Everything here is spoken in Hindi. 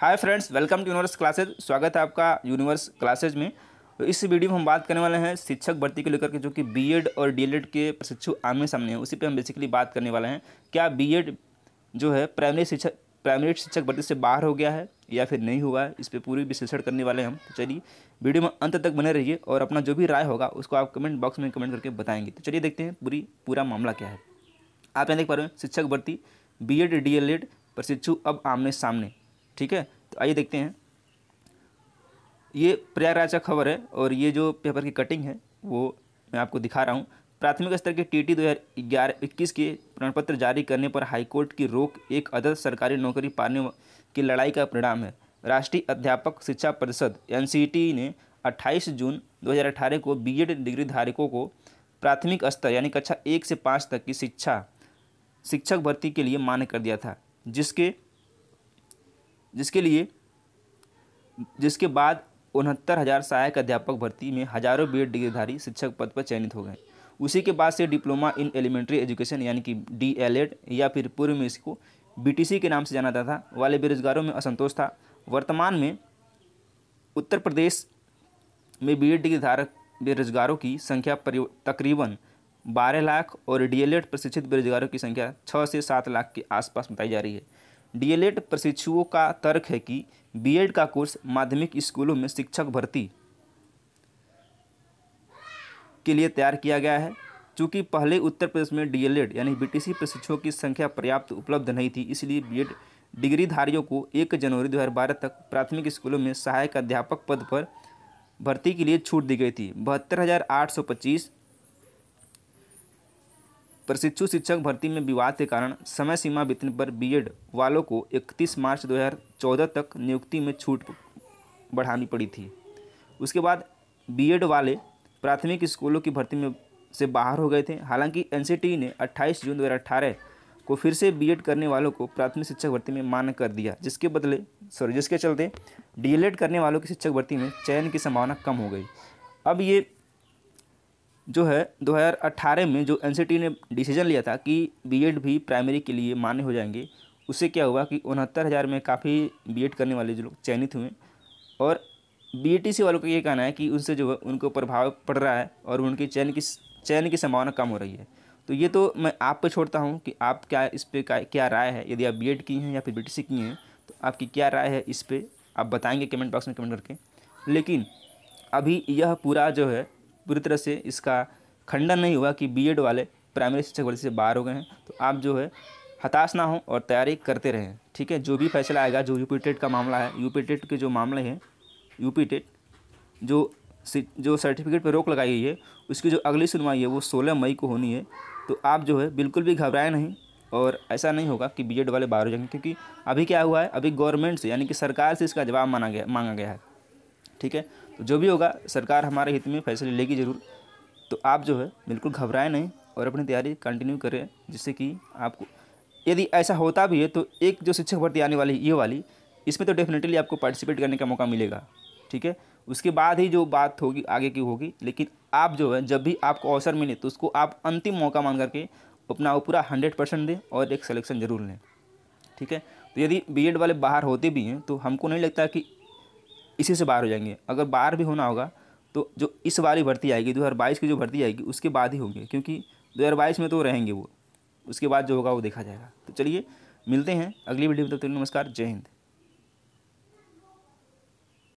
hi friends welcome to universe classes स्वागत है आपका यूनिवर्स क्लासेज में तो इस वीडियो में हम बात करने वाले हैं शिक्षक भर्ती को लेकर के जो कि बीएड और डीएलएड के प्रशिक्षु आमने सामने हैं उसी पे हम बेसिकली बात करने वाले हैं क्या बीएड जो है प्राइमरी शिक्षक प्राइमरी शिक्षक भर्ती से बाहर हो गया है या फिर नहीं हुआ है इस पर पूरी विश्लेषण करने वाले हम तो चलिए वीडियो में अंत तक बने रहिए और अपना जो भी राय होगा उसको आप कमेंट बॉक्स में कमेंट करके बताएंगे तो चलिए देखते हैं पूरी पूरा मामला क्या है आप यहाँ देख पा रहे हैं शिक्षक भर्ती B Ed D El Ed प्रशिक्षु अब आमने सामने ठीक है तो आइए देखते हैं ये प्रयागराज का खबर है और ये जो पेपर की कटिंग है वो मैं आपको दिखा रहा हूँ प्राथमिक स्तर के टी टी दो के प्रमाण पत्र जारी करने पर हाईकोर्ट की रोक एक अदर सरकारी नौकरी पाने की लड़ाई का परिणाम है राष्ट्रीय अध्यापक शिक्षा परिषद एन ने 28 जून 2018 को बीएड डिग्री धारकों को प्राथमिक स्तर यानी कक्षा एक से पाँच तक की शिक्षा शिक्षक भर्ती के लिए मान्य कर दिया था जिसके जिसके लिए जिसके बाद उनहत्तर हज़ार सहायक अध्यापक भर्ती में हज़ारों बी डिग्रीधारी शिक्षक पद पर चयनित हो गए उसी के बाद से डिप्लोमा इन एलिमेंट्री एजुकेशन यानी कि डी या फिर पूर्व में इसको बी के नाम से जाना जाता था वाले बेरोजगारों में असंतोष था वर्तमान में उत्तर प्रदेश में बी एड धारक बेरोजगारों की संख्या तकरीबन बारह लाख और डी प्रशिक्षित बेरोजगारों की संख्या छः से सात लाख के आसपास बताई जा रही है डीएलएड प्रशिक्षुओं का तर्क है कि बीएड का कोर्स माध्यमिक स्कूलों में शिक्षक भर्ती के लिए तैयार किया गया है चूँकि पहले उत्तर प्रदेश में डीएलएड यानी बीटीसी प्रशिक्षुओं की संख्या पर्याप्त उपलब्ध नहीं थी इसलिए बीएड डिग्रीधारियों को 1 जनवरी 2012 तक प्राथमिक स्कूलों में सहायक अध्यापक पद पर भर्ती के लिए छूट दी गई थी बहत्तर प्रशिक्षु शिक्षक भर्ती में विवाद के कारण समय सीमा बीतने पर बीएड वालों को 31 मार्च 2014 तक नियुक्ति में छूट बढ़ानी पड़ी थी उसके बाद बीएड वाले प्राथमिक स्कूलों की भर्ती में से बाहर हो गए थे हालांकि एनसीटी ने 28 जून 2018 को फिर से बीएड करने वालों को प्राथमिक शिक्षक भर्ती में मान्य कर दिया जिसके बदले सॉरी जिसके चलते डी करने वालों की शिक्षक भर्ती में चयन की संभावना कम हो गई अब ये जो है 2018 में जो एनसीटी ने डिसीजन लिया था कि बीएड भी प्राइमरी के लिए मान्य हो जाएंगे उससे क्या हुआ कि उनहत्तर हज़ार में काफ़ी बीएड करने वाले जो लोग चयनित हुए और बीएटीसी e वालों का ये कहना है कि उनसे जो है उनको प्रभाव पड़ रहा है और उनकी चयन की चयन की संभावना कम हो रही है तो ये तो मैं आप पर छोड़ता हूँ कि आप क्या इस पर क्या राय है यदि आप बी एड की हैं या फिर बी टी की हैं तो आपकी क्या राय है इस पर आप बताएँगे कमेंट बॉक्स में कमेंट करके लेकिन अभी यह पूरा जो है पूरी तरह से इसका खंडन नहीं हुआ कि बीएड वाले प्राइमरी शिक्षक भर्ती से बाहर हो गए हैं तो आप जो है हताश ना हो और तैयारी करते रहें ठीक है जो भी फैसला आएगा जो यूपी टेट e का मामला है यूपी टेट e के जो मामले हैं यूपी टेट e जो जो सर्टिफिकेट पर रोक लगाई गई है उसकी जो अगली सुनवाई है वो सोलह मई को होनी है तो आप जो है बिल्कुल भी घबराएं नहीं और ऐसा नहीं होगा कि बीएड वाले बाहर हो जाएंगे क्योंकि अभी क्या हुआ है अभी गवर्नमेंट से यानी कि सरकार से इसका जवाब माना गया मांगा गया है ठीक है तो जो भी होगा सरकार हमारे हित में फैसले लेगी ज़रूर तो आप जो है बिल्कुल घबराएं नहीं और अपनी तैयारी कंटिन्यू करें जिससे कि आपको यदि ऐसा होता भी है तो एक जो शिक्षक भर्ती आने वाली ये वाली इसमें तो डेफिनेटली आपको पार्टिसिपेट करने का मौका मिलेगा ठीक है उसके बाद ही जो बात होगी आगे की होगी लेकिन आप जो है जब भी आपको अवसर मिले तो उसको आप अंतिम मौका मान करके अपना पूरा हंड्रेड परसेंट दें और एक सिलेक्शन ज़रूर लें ठीक है तो यदि बीएड वाले बाहर होते भी हैं तो हमको नहीं लगता कि इसी से बाहर हो जाएंगे अगर बाहर भी होना होगा तो जो इस वाली भर्ती आएगी दो की जो भर्ती आएगी उसके बाद ही होंगे क्योंकि दो में तो रहेंगे वो उसके बाद जो होगा वो देखा जाएगा तो चलिए मिलते हैं अगली वीडियो में तब तक नमस्कार जय हिंद